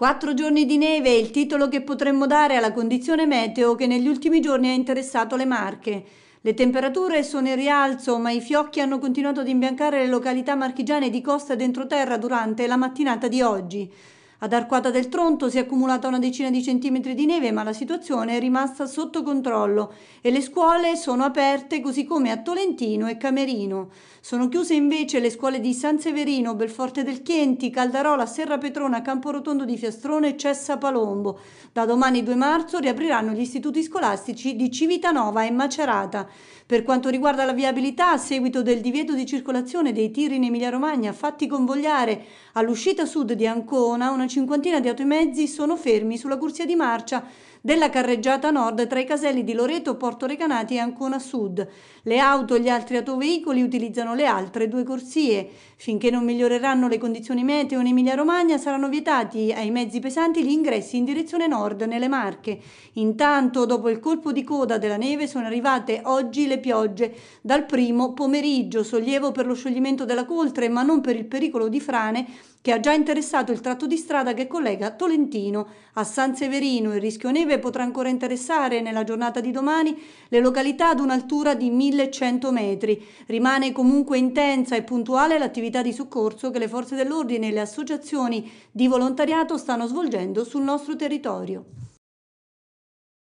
Quattro giorni di neve è il titolo che potremmo dare alla condizione meteo che negli ultimi giorni ha interessato le Marche. Le temperature sono in rialzo, ma i fiocchi hanno continuato ad imbiancare le località marchigiane di costa e d'entroterra durante la mattinata di oggi. Ad Arquata del Tronto si è accumulata una decina di centimetri di neve, ma la situazione è rimasta sotto controllo e le scuole sono aperte così come a Tolentino e Camerino. Sono chiuse invece le scuole di San Severino, Belforte del Chienti, Caldarola, Serra Petrona, Camporotondo di Fiastrone e Cessa Palombo. Da domani 2 marzo riapriranno gli istituti scolastici di Civitanova e Macerata. Per quanto riguarda la viabilità, a seguito del divieto di circolazione dei tiri in Emilia-Romagna fatti convogliare all'uscita sud di Ancona, una cinquantina di automezzi sono fermi sulla corsia di marcia della carreggiata nord tra i caselli di Loreto, Porto Recanati e Ancona Sud. Le auto e gli altri autoveicoli utilizzano le altre due corsie. Finché non miglioreranno le condizioni meteo in Emilia-Romagna saranno vietati ai mezzi pesanti gli ingressi in direzione nord nelle Marche. Intanto, dopo il colpo di coda della neve, sono arrivate oggi le piogge dal primo pomeriggio, sollievo per lo scioglimento della coltre, ma non per il pericolo di frane che ha già interessato il tratto di strada strada che collega Tolentino a San Severino. Il rischio neve potrà ancora interessare nella giornata di domani le località ad un'altura di 1100 metri. Rimane comunque intensa e puntuale l'attività di soccorso che le forze dell'ordine e le associazioni di volontariato stanno svolgendo sul nostro territorio.